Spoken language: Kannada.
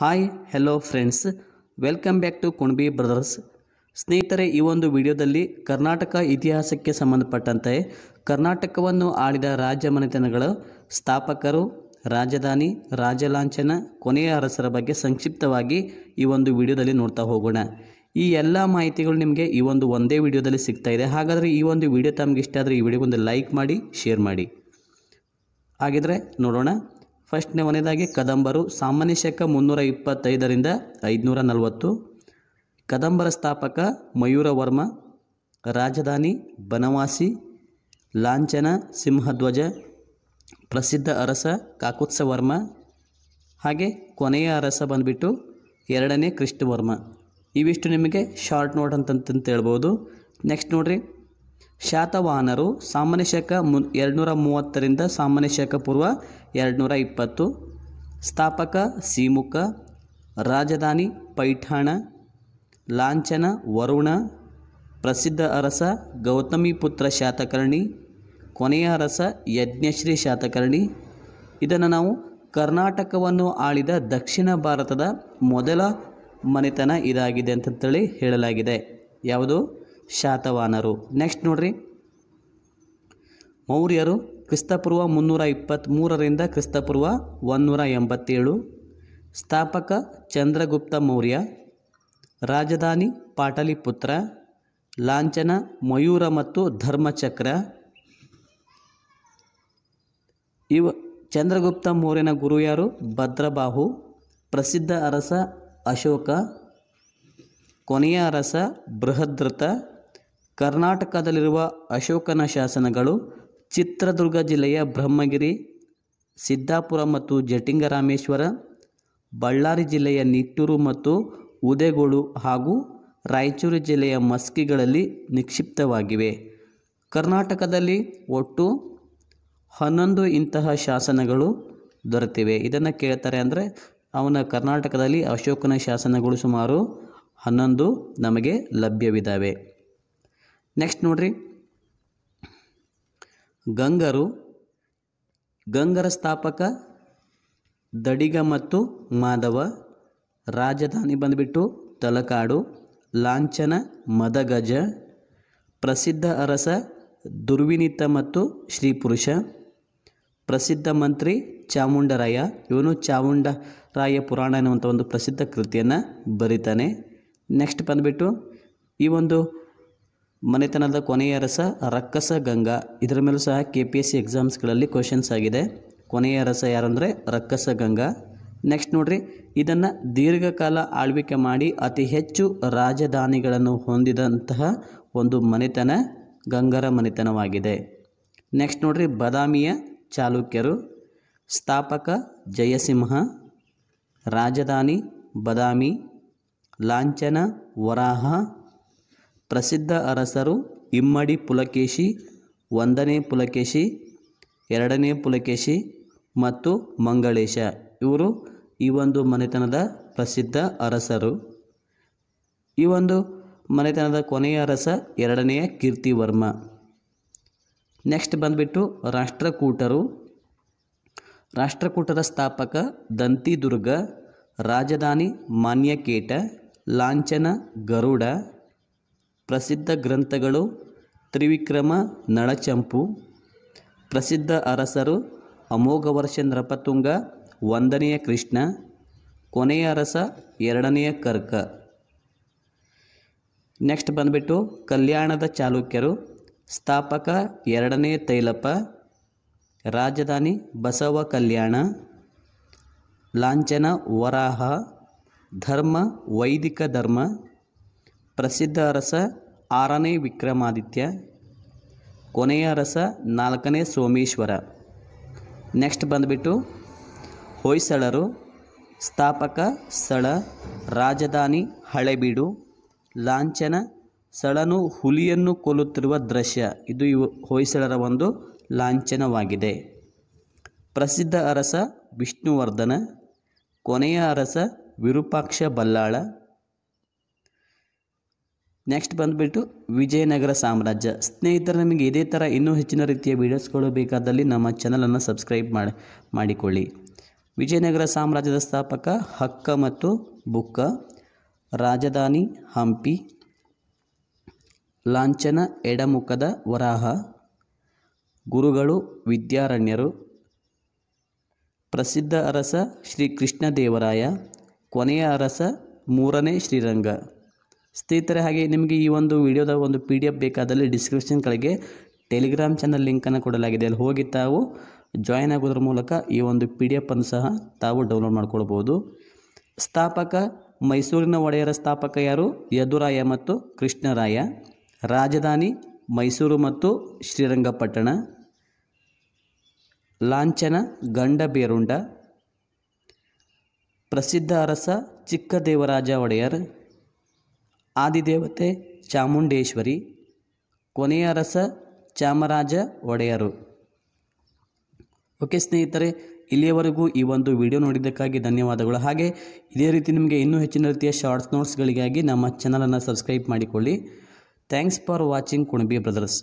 hi hello friends welcome back to Kunabi brothers ಸ್ನೇಹಿತರೆ ಈ ಒಂದು ವಿಡಿಯೋದಲ್ಲಿ ಕರ್ನಾಟಕ ಇತಿಹಾಸಕ್ಕೆ ಸಂಬಂಧಪಟ್ಟಂತೆ ಕರ್ನಾಟಕವನ್ನು ಆಳಿದ ರಾಜ್ಯ ಮನೆತನಗಳ ಸ್ಥಾಪಕರು ರಾಜಧಾನಿ ರಾಜಲಾಂಛನ ಕೊನೆಯ ಅರಸರ ಬಗ್ಗೆ ಸಂಕ್ಷಿಪ್ತವಾಗಿ ಈ ಒಂದು ವಿಡಿಯೋದಲ್ಲಿ ನೋಡ್ತಾ ಹೋಗೋಣ ಈ ಎಲ್ಲ ಮಾಹಿತಿಗಳು ನಿಮಗೆ ಈ ಒಂದು ಒಂದೇ ವಿಡಿಯೋದಲ್ಲಿ ಸಿಗ್ತಾ ಇದೆ ಹಾಗಾದರೆ ಈ ಒಂದು ವಿಡಿಯೋ ತಮಗೆ ಇಷ್ಟ ಆದರೆ ಈ ವಿಡಿಯೋಗೊಂದು ಲೈಕ್ ಮಾಡಿ ಶೇರ್ ಮಾಡಿ ಹಾಗಿದ್ರೆ ನೋಡೋಣ ಫಸ್ಟ್ನೇ ಕೊನೆಯದಾಗಿ ಕದಂಬರು ಸಾಮಾನ್ಯ ಶಕ ಮುನ್ನೂರ ಇಪ್ಪತ್ತೈದರಿಂದ ಐದುನೂರ ನಲವತ್ತು ಕದಂಬರ ಸ್ಥಾಪಕ ಮಯೂರವರ್ಮ ರಾಜಧಾನಿ ಬನವಾಸಿ ಲಾಂಛನ ಸಿಂಹಧ್ವಜ ಪ್ರಸಿದ್ಧ ಅರಸ ವರ್ಮ ಹಾಗೆ ಕೊನೆಯ ಅರಸ ಬಂದುಬಿಟ್ಟು ಎರಡನೇ ಕೃಷ್ಣವರ್ಮ ಇವಿಷ್ಟು ನಿಮಗೆ ಶಾರ್ಟ್ ನೋಟ್ ಅಂತಂತಂತ ಹೇಳ್ಬೋದು ನೆಕ್ಸ್ಟ್ ನೋಡ್ರಿ ಶಾತವಾಹನರು ಸಾಮಾನ್ಯ ಶಕ ಮುನ್ ಎರಡುನೂರ ಮೂವತ್ತರಿಂದ ಸಾಮಾನ್ಯ ಶಕ ಪೂರ್ವ ಎರಡುನೂರ ಇಪ್ಪತ್ತು ಸ್ಥಾಪಕ ಸೀಮುಖ ರಾಜಧಾನಿ ಪೈಠಾಣ ಲಾಂಛನ ವರುಣ ಪ್ರಸಿದ್ಧ ಅರಸ ಗೌತಮಿಪುತ್ರ ಶಾತಕರ್ಣಿ ಕೊನೆಯ ಅರಸ ಯಜ್ಞಶ್ರೀ ಶಾತಕರ್ಣಿ ಇದನ್ನು ನಾವು ಕರ್ನಾಟಕವನ್ನು ಆಳಿದ ದಕ್ಷಿಣ ಭಾರತದ ಮೊದಲ ಮನೆತನ ಇದಾಗಿದೆ ಅಂತಂತೇಳಿ ಹೇಳಲಾಗಿದೆ ಯಾವುದು ಶಾತವಾನರು ನೆಕ್ಸ್ಟ್ ನೋಡ್ರಿ ಮೌರ್ಯರು ಕ್ರಿಸ್ತಪೂರ್ವ ಮುನ್ನೂರ ಇಪ್ಪತ್ತ್ಮೂರರಿಂದ ಕ್ರಿಸ್ತಪೂರ್ವ ಒಂದೂರ ಎಂಬತ್ತೇಳು ಸ್ಥಾಪಕ ಚಂದ್ರಗುಪ್ತ ಮೌರ್ಯ ರಾಜಧಾನಿ ಪಾಟಲಿಪುತ್ರ ಲಾಂಛನ ಮಯೂರ ಮತ್ತು ಧರ್ಮಚಕ್ರ ಇವ ಚಂದ್ರಗುಪ್ತ ಮೌರ್ಯನ ಗುರು ಯಾರು ಭದ್ರಬಾಹು ಪ್ರಸಿದ್ಧ ಅರಸ ಅಶೋಕ ಕೊನೆಯ ಅರಸ ಬೃಹದ್ರತ ಕರ್ನಾಟಕದಲ್ಲಿರುವ ಅಶೋಕನ ಶಾಸನಗಳು ಚಿತ್ರದುರ್ಗ ಜಿಲ್ಲೆಯ ಬ್ರಹ್ಮಗಿರಿ ಸಿದ್ದಾಪುರ ಮತ್ತು ಜಟಿಂಗರಾಮೇಶ್ವರ ಬಳ್ಳಾರಿ ಜಿಲ್ಲೆಯ ನಿಟ್ಟೂರು ಮತ್ತು ಉದೆಗೋಡು ಹಾಗೂ ರಾಯಚೂರು ಜಿಲ್ಲೆಯ ಮಸ್ಕಿಗಳಲ್ಲಿ ನಿಕ್ಷಿಪ್ತವಾಗಿವೆ ಕರ್ನಾಟಕದಲ್ಲಿ ಒಟ್ಟು ಹನ್ನೊಂದು ಇಂತಹ ಶಾಸನಗಳು ದೊರೆತಿವೆ ಇದನ್ನು ಕೇಳ್ತಾರೆ ಅಂದರೆ ಅವನ ಕರ್ನಾಟಕದಲ್ಲಿ ಅಶೋಕನ ಶಾಸನಗಳು ಸುಮಾರು ಹನ್ನೊಂದು ನಮಗೆ ಲಭ್ಯವಿದ್ದಾವೆ ನೆಕ್ಸ್ಟ್ ನೋಡಿರಿ ಗಂಗರು ಗಂಗರ ಸ್ಥಾಪಕ ದಡಿಗ ಮತ್ತು ಮಾಧವ ರಾಜಧಾನಿ ಬಂದುಬಿಟ್ಟು ತಲಕಾಡು ಲಾಂಛನ ಮದಗಜ ಪ್ರಸಿದ್ಧ ಅರಸ ದುರ್ವಿನಿತ ಮತ್ತು ಶ್ರೀಪುರುಷ ಪ್ರಸಿದ್ಧ ಮಂತ್ರಿ ಚಾಮುಂಡರಾಯ ಇವನು ಚಾಮುಂಡರಾಯ ಪುರಾಣ ಎನ್ನುವಂಥ ಒಂದು ಪ್ರಸಿದ್ಧ ಕೃತಿಯನ್ನು ಬರೀತಾನೆ ನೆಕ್ಸ್ಟ್ ಬಂದುಬಿಟ್ಟು ಈ ಒಂದು ಮನೆತನದ ಕೊನೆಯ ರಸ ರಕ್ಕಸ ಗಂಗಾ ಇದರ ಮೇಲೂ ಸಹ ಕೆ ಪಿ ಎಸ್ ಸಿ ಎಕ್ಸಾಮ್ಸ್ಗಳಲ್ಲಿ ಕ್ವಶನ್ಸ್ ಆಗಿದೆ ಕೊನೆಯ ರಸ ಯಾರಂದರೆ ರಕ್ಕಸ ಗಂಗಾ ನೆಕ್ಸ್ಟ್ ನೋಡ್ರಿ ಇದನ್ನು ದೀರ್ಘಕಾಲ ಆಳ್ವಿಕೆ ಮಾಡಿ ಅತಿ ಹೆಚ್ಚು ರಾಜಧಾನಿಗಳನ್ನು ಹೊಂದಿದಂತಹ ಒಂದು ಮನೆತನ ಗಂಗರ ಮನೆತನವಾಗಿದೆ ನೆಕ್ಸ್ಟ್ ನೋಡ್ರಿ ಬದಾಮಿಯ ಚಾಲುಕ್ಯರು ಸ್ಥಾಪಕ ಜಯಸಿಂಹ ರಾಜಧಾನಿ ಬದಾಮಿ ಲಾಂಛನ ವರಾಹ ಪ್ರಸಿದ್ಧ ಅರಸರು ಇಮ್ಮಡಿ ಪುಲಕೇಶಿ ಒಂದನೇ ಪುಲಕೇಶಿ ಎರಡನೇ ಪುಲಕೇಶಿ ಮತ್ತು ಮಂಗಳೇಶ ಇವರು ಈ ಒಂದು ಮನೆತನದ ಪ್ರಸಿದ್ಧ ಅರಸರು ಈ ಒಂದು ಮನೆತನದ ಕೊನೆಯ ಅರಸ ಎರಡನೆಯ ಕೀರ್ತಿವರ್ಮ ನೆಕ್ಸ್ಟ್ ಬಂದುಬಿಟ್ಟು ರಾಷ್ಟ್ರಕೂಟರು ರಾಷ್ಟ್ರಕೂಟರ ಸ್ಥಾಪಕ ದಂತಿದುರ್ಗ ರಾಜಧಾನಿ ಮಾನ್ಯಕೇಟ ಲಾಂಛನ ಗರುಡ ಪ್ರಸಿದ್ಧ ಗ್ರಂಥಗಳು ತ್ರಿವಿಕ್ರಮ ನಳಚಂಪು ಪ್ರಸಿದ್ಧ ಅರಸರು ಅಮೋಘವರ್ಷ ನೃಪತುಂಗ ಒಂದನೆಯ ಕೃಷ್ಣ ಕೊನೆಯ ಅರಸ ಎರಡನೆಯ ಕರ್ಕ ನೆಕ್ಸ್ಟ್ ಬಂದುಬಿಟ್ಟು ಕಲ್ಯಾಣದ ಚಾಲುಕ್ಯರು ಸ್ಥಾಪಕ ಎರಡನೆಯ ತೈಲಪ್ಪ ರಾಜಧಾನಿ ಬಸವ ಕಲ್ಯಾಣ ಲಾಂಛನ ವರಾಹ ಧರ್ಮ ವೈದಿಕ ಧರ್ಮ ಪ್ರಸಿದ್ಧ ಅರಸ ಆರನೇ ವಿಕ್ರಮಾದಿತ್ಯ ಕೊನೆಯ ಅರಸ ನಾಲ್ಕನೇ ಸೋಮೇಶ್ವರ ನೆಕ್ಸ್ಟ್ ಬಂದುಬಿಟ್ಟು ಹೊಯ್ಸಳರು ಸ್ಥಾಪಕ ಸ್ಥಳ ರಾಜಧಾನಿ ಹಳೆಬೀಡು ಲಾಂಛನ ಸಳನು ಹುಲಿಯನ್ನು ಕೊಲ್ಲುತ್ತಿರುವ ದೃಶ್ಯ ಇದು ಇವು ಹೊಯ್ಸಳರ ಒಂದು ಲಾಂಛನವಾಗಿದೆ ಪ್ರಸಿದ್ಧ ಅರಸ ವಿಷ್ಣುವರ್ಧನ ಕೊನೆಯ ಅರಸ ವಿರೂಪಾಕ್ಷ ಬಲ್ಲಾಳ ನೆಕ್ಸ್ಟ್ ಬಂದುಬಿಟ್ಟು ವಿಜಯನಗರ ಸಾಮ್ರಾಜ್ಯ ಸ್ನೇಹಿತರು ನಿಮಗೆ ಇದೇ ಥರ ಇನ್ನೂ ಹೆಚ್ಚಿನ ರೀತಿಯ ವೀಡಿಯೋಸ್ಗಳು ಬೇಕಾದಲ್ಲಿ ನಮ್ಮ ಚಾನಲನ್ನು ಸಬ್ಸ್ಕ್ರೈಬ್ ಮಾಡಿ ಮಾಡಿಕೊಳ್ಳಿ ವಿಜಯನಗರ ಸಾಮ್ರಾಜ್ಯದ ಸ್ಥಾಪಕ ಹಕ್ಕ ಮತ್ತು ಬುಕ್ಕ ರಾಜಧಾನಿ ಹಂಪಿ ಲಾಂಛನ ಎಡಮುಖದ ವರಾಹ ಗುರುಗಳು ವಿದ್ಯಾರಣ್ಯರು ಪ್ರಸಿದ್ಧ ಅರಸ ಶ್ರೀ ಕೃಷ್ಣದೇವರಾಯ ಕೊನೆಯ ಅರಸ ಮೂರನೇ ಶ್ರೀರಂಗ ಸ್ನೇಹಿತರೆ ಹಾಗೆ ನಿಮಗೆ ಈ ಒಂದು ವಿಡಿಯೋದ ಒಂದು ಪಿ ಡಿ ಎಫ್ ಬೇಕಾದಲ್ಲಿ ಡಿಸ್ಕ್ರಿಪ್ಷನ್ ಕೆಳಗೆ ಟೆಲಿಗ್ರಾಮ್ ಚಾನಲ್ ಲಿಂಕನ್ನು ಕೊಡಲಾಗಿದೆ ಅಲ್ಲಿ ಹೋಗಿ ತಾವು ಜಾಯಿನ್ ಆಗೋದ್ರ ಮೂಲಕ ಈ ಒಂದು ಪಿ ಡಿ ಎಫನ್ನು ಅನ್ನು ಸಹ ತಾವು ಡೌನ್ಲೋಡ್ ಮಾಡ್ಕೊಳ್ಬೋದು ಸ್ಥಾಪಕ ಮೈಸೂರಿನ ಒಡೆಯರ ಸ್ಥಾಪಕ ಯಾರು ಯದುರಾಯ ಮತ್ತು ಕೃಷ್ಣರಾಯ ರಾಜಧಾನಿ ಮೈಸೂರು ಮತ್ತು ಶ್ರೀರಂಗಪಟ್ಟಣ ಲಾಂಛನ ಗಂಡ ಬೇರುಂಡ ಪ್ರಸಿದ್ಧ ಅರಸ ಚಿಕ್ಕದೇವರಾಜ ಒಡೆಯರ್ ಆದಿದೇವತೆ ಚಾಮುಂಡೇಶ್ವರಿ ಕೊನೆಯ ರಸ ಚಾಮರಾಜ ಒಡೆಯರು ಓಕೆ ಸ್ನೇಹಿತರೆ ಇಲ್ಲಿಯವರೆಗೂ ಈ ಒಂದು ವಿಡಿಯೋ ನೋಡಿದ್ದಕ್ಕಾಗಿ ಧನ್ಯವಾದಗಳು ಹಾಗೆ ಇದೇ ರೀತಿ ನಿಮಗೆ ಇನ್ನೂ ಹೆಚ್ಚಿನ ರೀತಿಯ ಶಾರ್ಟ್ಸ್ ನೋಟ್ಸ್ಗಳಿಗಾಗಿ ನಮ್ಮ ಚಾನಲನ್ನು ಸಬ್ಸ್ಕ್ರೈಬ್ ಮಾಡಿಕೊಳ್ಳಿ thanks for watching Kunabi brothers